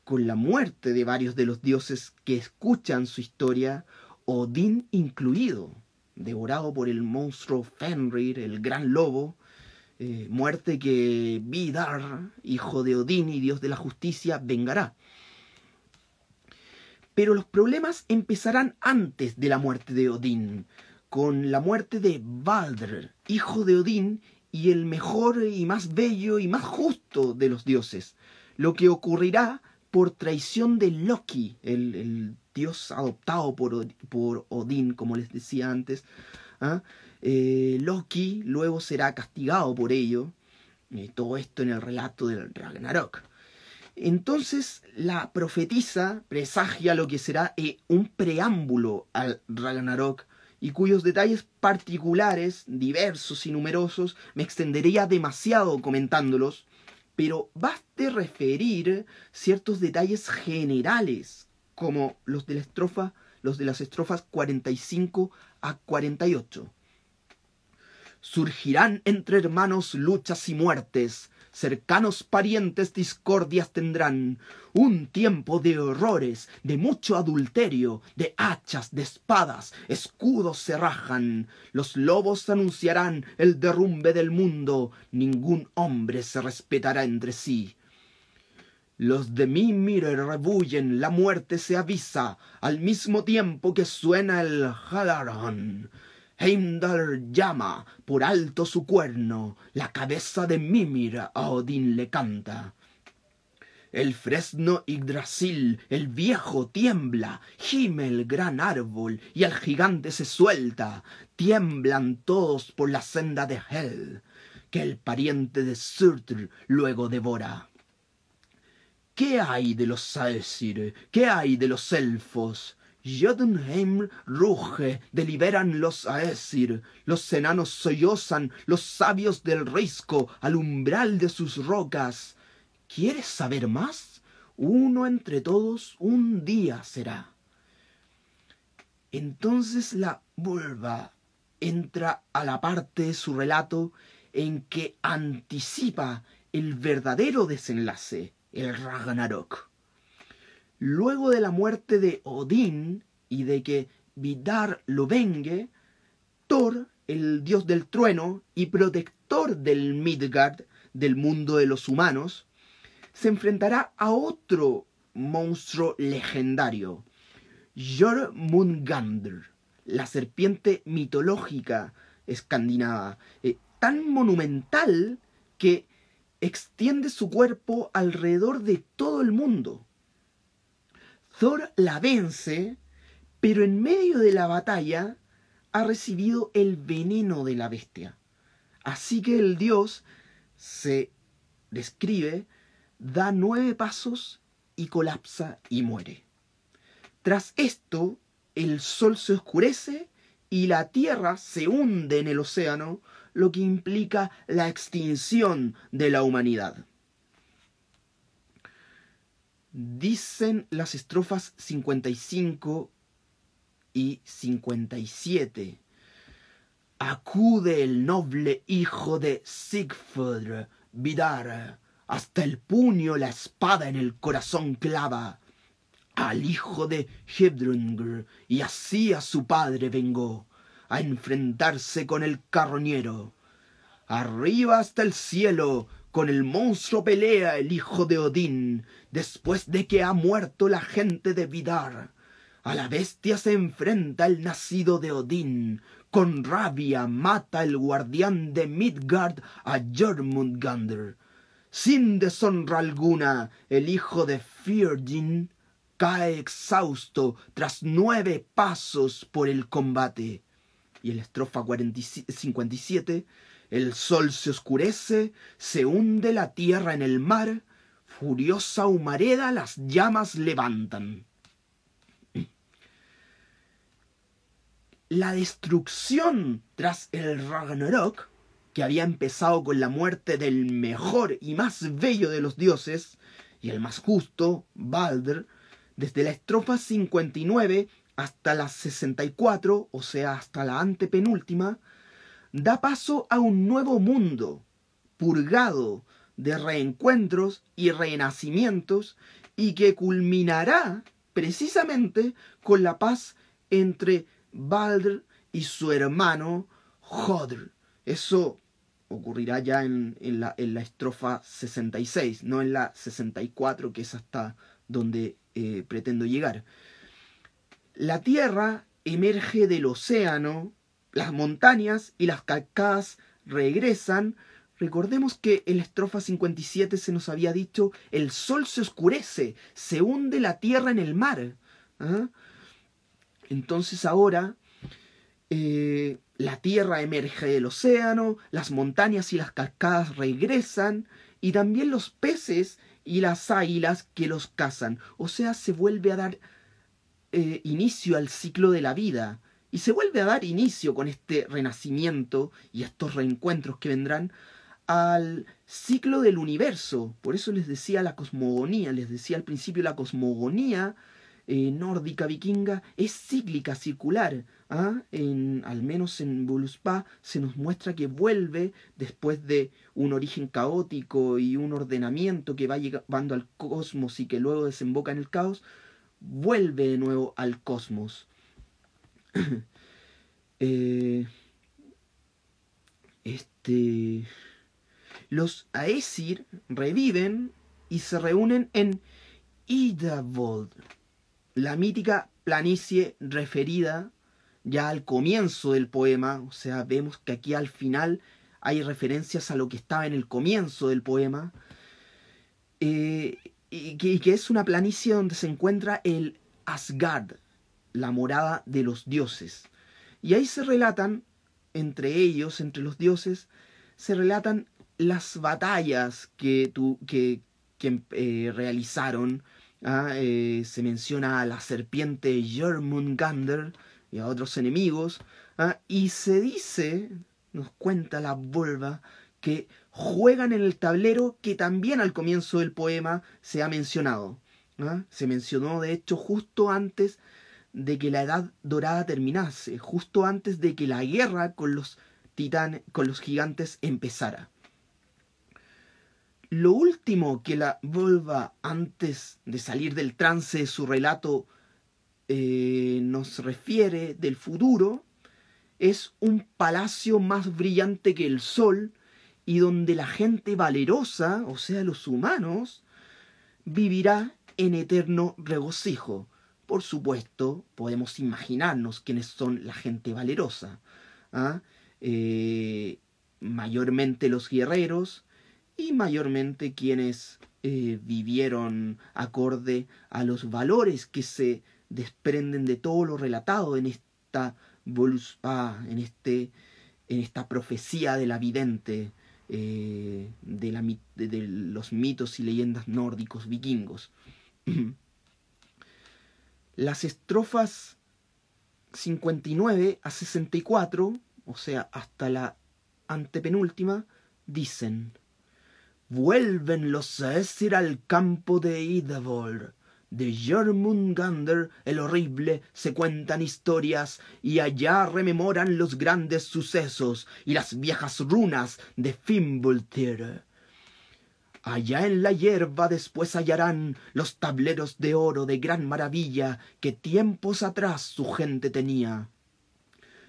con la muerte de varios de los dioses que escuchan su historia, Odín incluido, devorado por el monstruo Fenrir, el gran lobo, eh, muerte que Vidar, hijo de Odín y dios de la justicia, vengará. Pero los problemas empezarán antes de la muerte de Odín, con la muerte de Baldr, hijo de Odín y el mejor y más bello y más justo de los dioses, lo que ocurrirá por traición de Loki, el, dios adoptado por, Odín, como les decía antes. ¿ah? Eh, Loki luego será castigado por ello, eh, todo esto en el relato del Ragnarok. Entonces, la profetisa presagia lo que será eh, un preámbulo al Ragnarok y cuyos detalles particulares, diversos y numerosos, me extendería demasiado comentándolos, pero baste referir ciertos detalles generales, como los de la estrofa, los de las estrofas 45 a 48. Surgirán entre hermanos luchas y muertes, cercanos parientes discordias tendrán, un tiempo de horrores, de mucho adulterio, de hachas, de espadas, escudos se rajan, los lobos anunciarán el derrumbe del mundo, ningún hombre se respetará entre sí. Los de mí mire rebullen, la muerte se avisa, al mismo tiempo que suena el llama por alto su cuerno, la cabeza de Mimir a Odín le canta. El fresno Yggdrasil, el viejo, tiembla, gime el gran árbol y el gigante se suelta. Tiemblan todos por la senda de Hel, que el pariente de Surtr luego devora. ¿Qué hay de los Saesir? ¿Qué hay de los elfos? Jotunheim ruge, deliberan los Aesir, los enanos sollozan, los sabios del risco, al umbral de sus rocas. ¿Quieres saber más? Uno entre todos un día será. Entonces la vulva entra a la parte de su relato en que anticipa el verdadero desenlace, el Ragnarok luego de la muerte de Odín y de que Vidar lo vengue, Thor, el dios del trueno y protector del Midgard, del mundo de los humanos, se enfrentará a otro monstruo legendario, Jormungandr, la serpiente mitológica escandinava, eh, tan monumental que extiende su cuerpo alrededor de todo el mundo Thor la vence, pero en medio de la batalla ha recibido el veneno de la bestia. Así que el dios se describe, da nueve pasos y colapsa y muere. Tras esto, el sol se oscurece y la tierra se hunde en el océano, lo que implica la extinción de la humanidad. Dicen las estrofas 55 y 57. Acude el noble hijo de Siegfried, Vidar, hasta el puño la espada en el corazón clava al hijo de Heidrungr y así a su padre vengó, a enfrentarse con el carroñero. Arriba hasta el cielo con el monstruo pelea el hijo de Odín, después de que ha muerto la gente de Vidar. A la bestia se enfrenta el nacido de Odín. Con rabia mata el guardián de Midgard a Jormungandr. Sin deshonra alguna, el hijo de Fjordin cae exhausto tras nueve pasos por el combate. Y el estrofa el sol se oscurece, se hunde la tierra en el mar, furiosa humareda las llamas levantan. La destrucción tras el Ragnarok, que había empezado con la muerte del mejor y más bello de los dioses, y el más justo, Baldr, desde la estrofa 59 hasta la 64, o sea, hasta la antepenúltima, da paso a un nuevo mundo, purgado de reencuentros y renacimientos, y que culminará precisamente con la paz entre Baldr y su hermano Hodr. Eso ocurrirá ya en, la, estrofa 66, no en la 64, que es hasta donde eh, pretendo llegar. La tierra emerge del océano las montañas y las cascadas regresan, recordemos que en la estrofa 57 se nos había dicho, el sol se oscurece, se hunde la tierra en el mar. ¿ah? Entonces ahora eh, la tierra emerge del océano, las montañas y las cascadas regresan, y también los peces y las águilas que los cazan. O sea, se vuelve a dar eh, inicio al ciclo de la vida. Y se vuelve a dar inicio con este renacimiento y estos reencuentros que vendrán al ciclo del universo. Por eso les decía la cosmogonía, les decía al principio la cosmogonía eh, nórdica vikinga es cíclica, circular. ¿ah? En, al menos en Voluspa se nos muestra que vuelve después de un origen caótico y un ordenamiento que va llevando al cosmos y que luego desemboca en el caos, vuelve de nuevo al cosmos. Eh, este, los Aesir reviven y se reúnen en Idavod la mítica planicie referida ya al comienzo del poema, o sea, vemos que aquí al final hay referencias a lo que estaba en el comienzo del poema, eh, y, que, es una planicie donde se encuentra el Asgard, la morada de los dioses. Y ahí se relatan, entre ellos, entre los dioses, se relatan las batallas que, tu, que, que eh, realizaron. ¿ah? Eh, se menciona a la serpiente Jormungandr y a otros enemigos. ¿ah? Y se dice, nos cuenta la volva, que juegan en el tablero que también al comienzo del poema se ha mencionado. ¿ah? Se mencionó, de hecho, justo antes de que la Edad Dorada terminase, justo antes de que la guerra con los con los gigantes empezara. Lo último que la volva antes de salir del trance de su relato eh, nos refiere del futuro es un palacio más brillante que el sol y donde la gente valerosa, o sea los humanos, vivirá en eterno regocijo. Por supuesto, podemos imaginarnos quiénes son la gente valerosa. ¿ah? Eh, mayormente los guerreros y mayormente quienes eh, vivieron acorde a los valores que se desprenden de todo lo relatado en esta ah, en este en esta profecía del vidente de, la, eh, de los mitos y leyendas nórdicos vikingos las estrofas 59 a 64, o sea, hasta la antepenúltima, dicen, vuelven los Esir al campo de Idavol. De Jormungander el horrible se cuentan historias y allá rememoran los grandes sucesos y las viejas runas de Allá en la hierba después hallarán los tableros de oro de gran maravilla que tiempos atrás su gente tenía.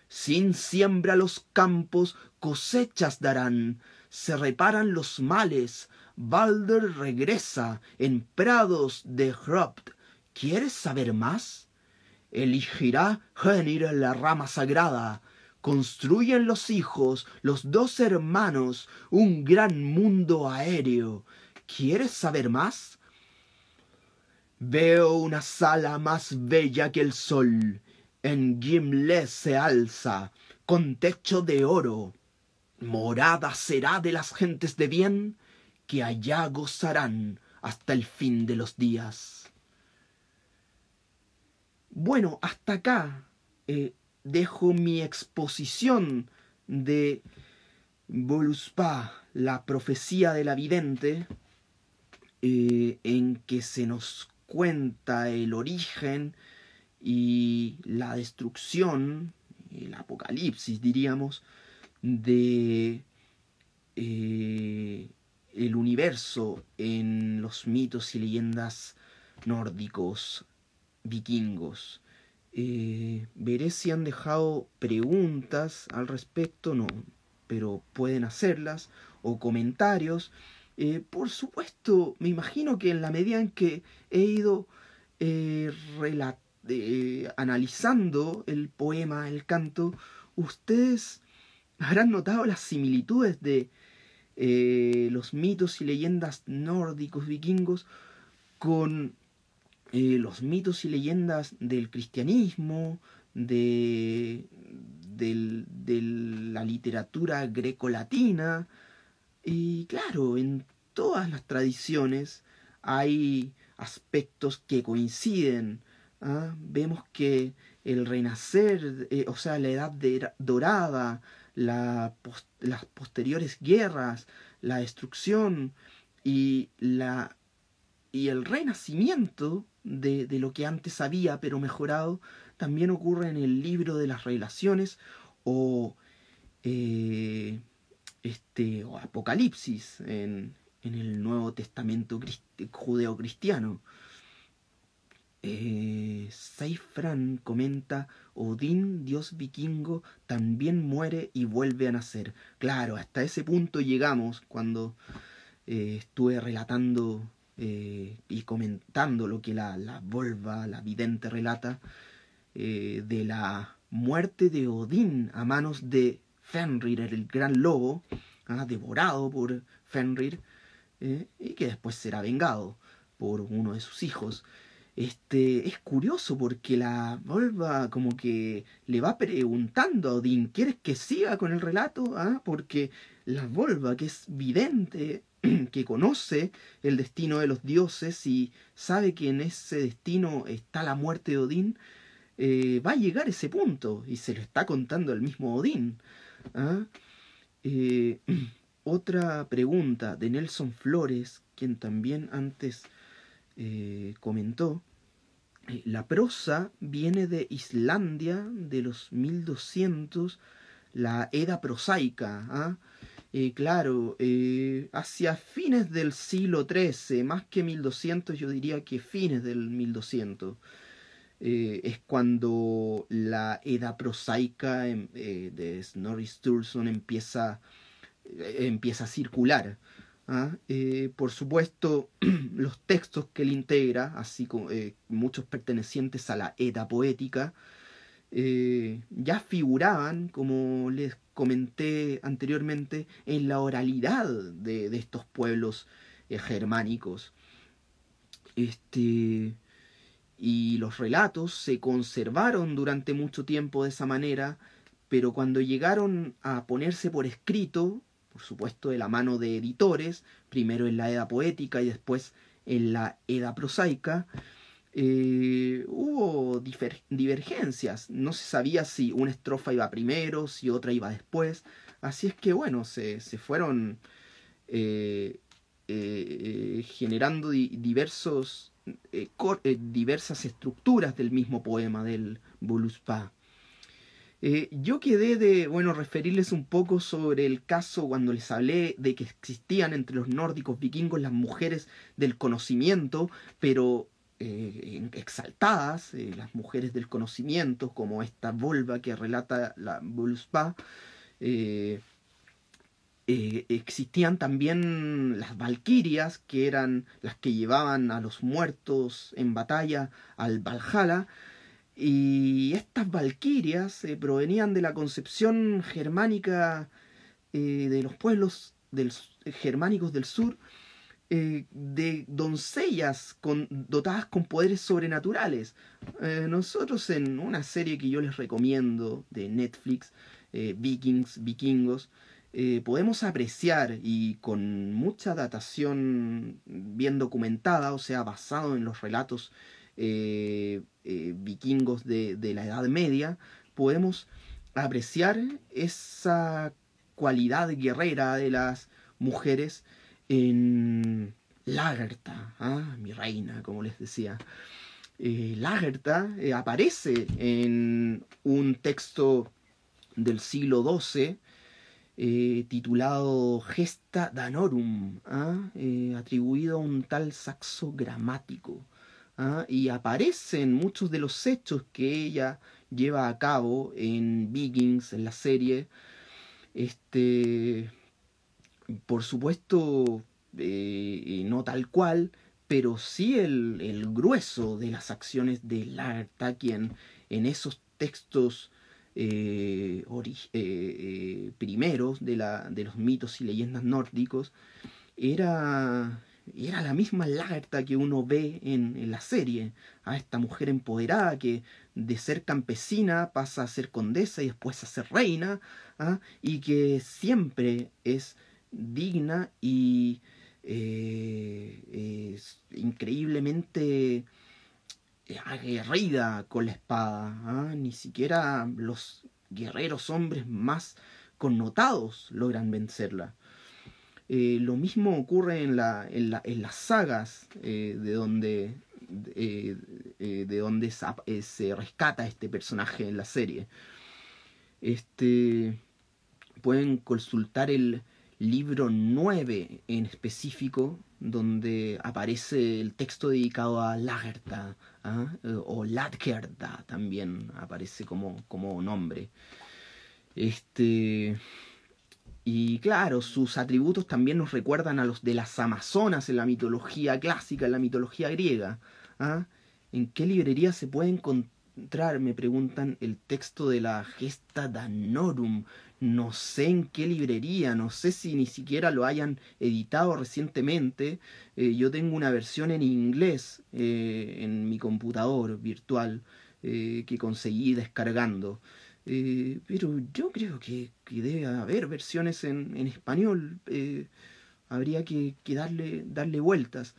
Sin siembra los campos cosechas darán, se reparan los males, Balder regresa en prados de Hropt. ¿Quieres saber más? Eligirá Hönir la rama sagrada, construyen los hijos, los dos hermanos, un gran mundo aéreo. ¿Quieres saber más? Veo una sala más bella que el sol. En Gimlé se alza, con techo de oro. Morada será de las gentes de bien, que allá gozarán hasta el fin de los días. Bueno, hasta acá eh, dejo mi exposición de Voluspa, la profecía del la vidente, eh, en que se nos cuenta el origen y la destrucción, el apocalipsis diríamos, de eh, el universo en los mitos y leyendas nórdicos vikingos eh, veré si han dejado preguntas al respecto, no, pero pueden hacerlas, o comentarios. Eh, por supuesto, me imagino que en la medida en que he ido eh, analizando el poema, el canto, ustedes habrán notado las similitudes de los mitos y leyendas nórdicos vikingos con eh, los mitos y leyendas del cristianismo, de, la literatura grecolatina. Y claro, en todas las tradiciones hay aspectos que coinciden. ¿ah? Vemos que el renacer, eh, o sea, la edad dorada, las posteriores guerras, la destrucción y, y el renacimiento de, lo que antes había, pero mejorado, también ocurre en el libro de las relaciones o, eh, este, o Apocalipsis en, en, el Nuevo Testamento judeo-cristiano. Eh, Seifran comenta, Odín, dios vikingo, también muere y vuelve a nacer. Claro, hasta ese punto llegamos cuando eh, estuve relatando eh, y comentando lo que la, volva, la vidente relata, eh, de la muerte de Odín a manos de Fenrir, el gran lobo, ah, devorado por Fenrir, eh, y que después será vengado por uno de sus hijos. Este, es curioso porque la volva como que le va preguntando a Odín, ¿quieres que siga con el relato? ¿Ah? Porque la volva, que es vidente, que conoce el destino de los dioses y sabe que en ese destino está la muerte de Odín, eh, va a llegar ese punto y se lo está contando el mismo Odín. ¿Ah? Eh, otra pregunta de Nelson Flores, quien también antes eh, comentó. La prosa viene de Islandia, de los 1200, la edad prosaica. ¿ah? Eh, claro, eh, hacia fines del siglo XIII, más que 1200, yo diría que fines del 1200, eh, es cuando la edad prosaica em, de Snorri Sturluson empieza, empieza a circular. ¿ah? por supuesto, los textos que él integra, así como muchos pertenecientes a la edad poética, ya figuraban, como les comenté anteriormente, en la oralidad de, estos pueblos eh, germánicos. Este, y los relatos se conservaron durante mucho tiempo de esa manera, pero cuando llegaron a ponerse por escrito, por supuesto de la mano de editores, primero en la Edad poética y después en la Edad prosaica, eh, hubo divergencias. No se sabía si una estrofa iba primero, si otra iba después. Así es que bueno, se, fueron eh, eh, generando diversos, diversas estructuras del mismo poema del Voluspa. yo quedé de, bueno, referirles un poco sobre el caso cuando les hablé de que existían entre los nórdicos vikingos las mujeres del conocimiento, pero eh, exaltadas, eh, las mujeres del conocimiento, como esta Volva que relata la volspa eh, existían también las valquirias, que eran las que llevaban a los muertos en batalla al Valhalla, y estas valquirias provenían de la concepción germánica de los pueblos germánicos del sur, eh, de doncellas dotadas con poderes sobrenaturales. Eh, nosotros en una serie que yo les recomiendo de Netflix, eh, Vikings, Vikingos, podemos apreciar y con mucha datación bien documentada, o sea, basado en los relatos vikingos de, de la Edad Media, podemos apreciar esa cualidad guerrera de las mujeres en Lagertha, ah, mi reina, como les decía. Eh, Lagertha eh, aparece en un texto del siglo XII eh, titulado Gesta Danorum, ah, eh, atribuido a un tal saxo gramático. Ah, y aparecen muchos de los hechos que ella lleva a cabo en Vikings, en la serie. Este, por supuesto, eh, no tal cual, pero sí el, el, grueso de las acciones de quien en esos textos eh, eh, primeros de, la, de, los mitos y leyendas nórdicos era, era la misma Lagerta que uno ve en, en, la serie, a esta mujer empoderada que de ser campesina pasa a ser condesa y después a ser reina, ¿ah? y que siempre es digna y eh, increíblemente aguerrida con la espada. ¿ah? Ni siquiera los guerreros hombres más connotados logran vencerla. Eh, lo mismo ocurre en, en, las sagas eh, de donde, de se rescata este personaje en la serie. Este, pueden consultar el, libro 9 en específico, donde aparece el texto dedicado a Lagerta, ¿ah? eh, o Latkerda también aparece como, como nombre. Este. Y claro, sus atributos también nos recuerdan a los de las Amazonas en la mitología clásica, en la mitología griega. ¿ah? ¿En qué librería se puede encontrar, me preguntan, el texto de la Gesta Danorum? no sé en qué librería, no sé si ni siquiera lo hayan editado recientemente. Eh, yo tengo una versión en inglés eh, en mi computador virtual eh, que conseguí descargando. pero yo creo que, que, debe haber versiones en, en español. habría que, que, darle, darle vueltas.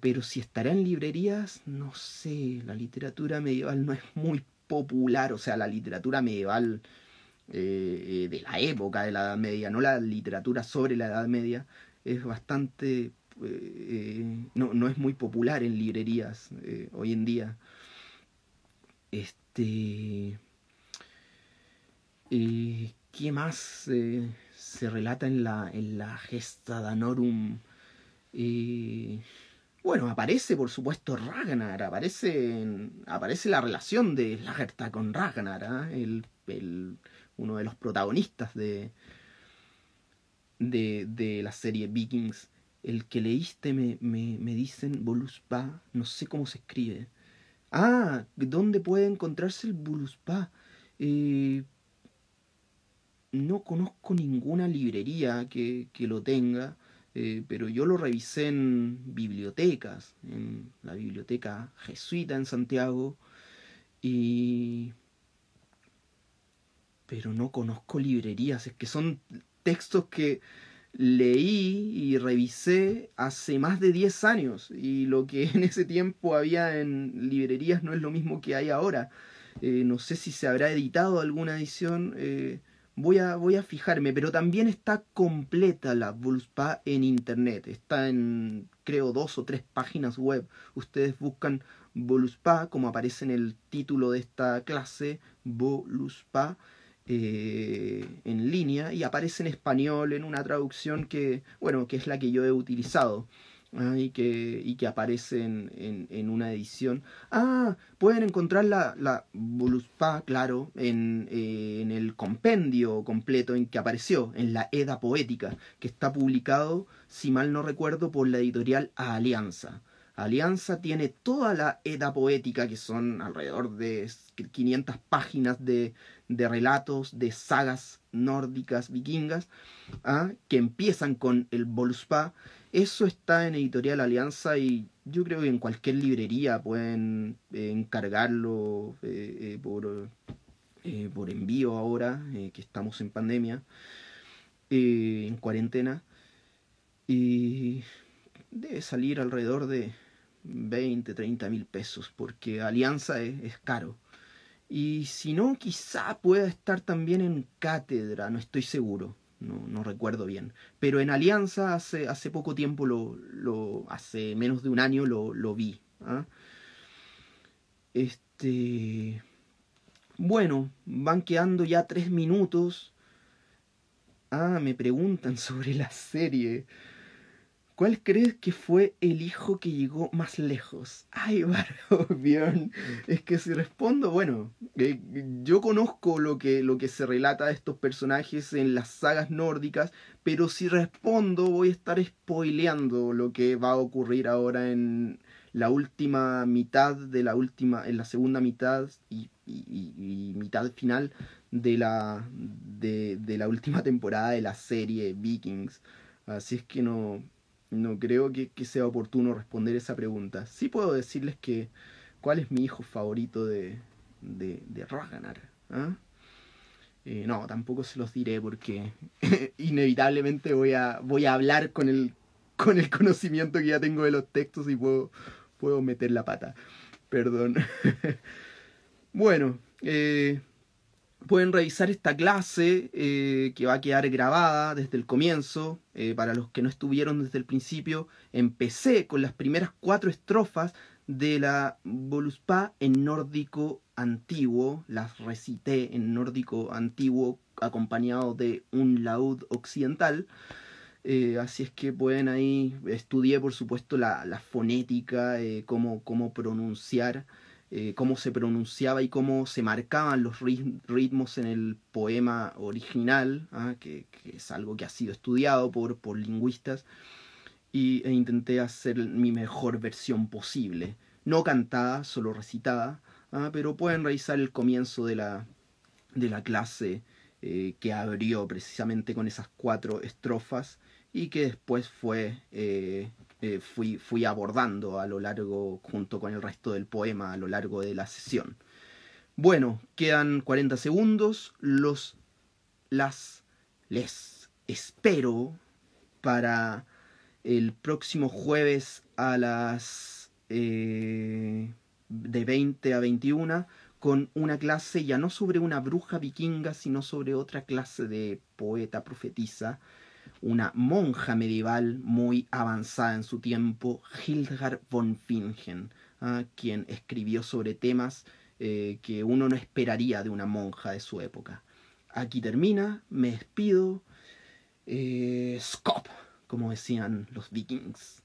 pero si estará en librerías, no sé, la literatura medieval no es muy popular, o sea, la literatura medieval eh, eh, de la época de la Edad Media, no la literatura sobre la Edad Media, es bastante... Eh, no, no, es muy popular en librerías hoy en día. Este... ¿Qué más se relata en la, en la gesta danorum? Bueno, aparece por supuesto Ragnar, aparece, aparece la relación de Lagertha con Ragnar, ¿ah? el, el, uno de los protagonistas de, de, la serie Vikings. El que leíste me, me, dicen Voluspa, no sé cómo se escribe. Ah, ¿dónde puede encontrarse el Voluspa? Eh, no conozco ninguna librería que, lo tenga, eh, pero yo lo revisé en bibliotecas, en la biblioteca jesuita en Santiago, y pero no conozco librerías. Es que son textos que leí y revisé hace más de 10 años y lo que en ese tiempo había en librerías no es lo mismo que hay ahora. Eh, no sé si se habrá editado alguna edición, eh, voy, a, voy a fijarme, pero también está completa la Voluspa en internet, está en creo dos o tres páginas web. Ustedes buscan Voluspa, como aparece en el título de esta clase, Voluspa, eh, en línea y aparece en español en una traducción que, bueno, que es la que yo he utilizado. ¿ah? y, que, y que aparece en, una edición. Ah, pueden encontrar la, la claro, en, eh, en, el compendio completo en que apareció, en la Eda Poética, que está publicado, si mal no recuerdo, por la editorial A Alianza. Alianza tiene toda la edad poética, que son alrededor de 500 páginas de, relatos, de sagas nórdicas, vikingas, ¿ah? que empiezan con el Voluspa. Eso está en Editorial Alianza y yo creo que en cualquier librería pueden eh, encargarlo eh, eh, por, por, envío ahora, que estamos en pandemia, en cuarentena. Y debe salir alrededor de 20, 30 mil pesos, porque Alianza es, es caro. Y si no, quizá pueda estar también en Cátedra, no estoy seguro, no, no recuerdo bien. Pero en Alianza hace, hace poco tiempo, lo, lo, hace menos de un año lo, lo vi. ¿ah? Este. Bueno, van quedando ya tres minutos. Ah, me preguntan sobre la serie. ¿Cuál crees que fue el hijo que llegó más lejos? Ay, barro, bien. Mm. es que si respondo, bueno, eh, yo conozco lo que, lo que se relata de estos personajes en las sagas nórdicas, pero si respondo voy a estar spoileando lo que va a ocurrir ahora en la última mitad de la última, en la segunda mitad y, mitad final de la, de la última temporada de la serie Vikings. Así es que no, no creo que, sea oportuno responder esa pregunta. Sí puedo decirles que cuál es mi hijo favorito de, de, de ¿Ah? eh, no, tampoco se los diré porque inevitablemente voy a, voy a hablar con el, con el conocimiento que ya tengo de los textos y puedo, puedo meter la pata. Perdón. bueno, eh, pueden revisar esta clase eh, que va a quedar grabada desde el comienzo. Eh, para los que no estuvieron desde el principio, empecé con las primeras cuatro estrofas de la Voluspa en nórdico antiguo. Las recité en nórdico antiguo acompañado de un laúd occidental. Eh, así es que pueden ahí, estudiar por supuesto la, fonética, cómo, cómo pronunciar eh, cómo se pronunciaba y cómo se marcaban los ritmos en el poema original, ¿ah? que, es algo que ha sido estudiado por, lingüistas, y, e intenté hacer mi mejor versión posible, no cantada, solo recitada, ¿ah? pero pueden revisar el comienzo de la, de la clase eh, que abrió precisamente con esas cuatro estrofas y que después fue eh, eh, fui, fui abordando a lo largo, junto con el resto del poema, a lo largo de la sesión. Bueno, quedan 40 segundos, los, las, les espero para el próximo jueves a las eh, de 20 a 21 con una clase ya no sobre una bruja vikinga, sino sobre otra clase de poeta, profetiza una monja medieval muy avanzada en su tiempo, Hildegard von Fingen, ¿ah? quien escribió sobre temas eh, que uno no esperaría de una monja de su época. Aquí termina, me despido. Eh, Scop, como decían los vikings.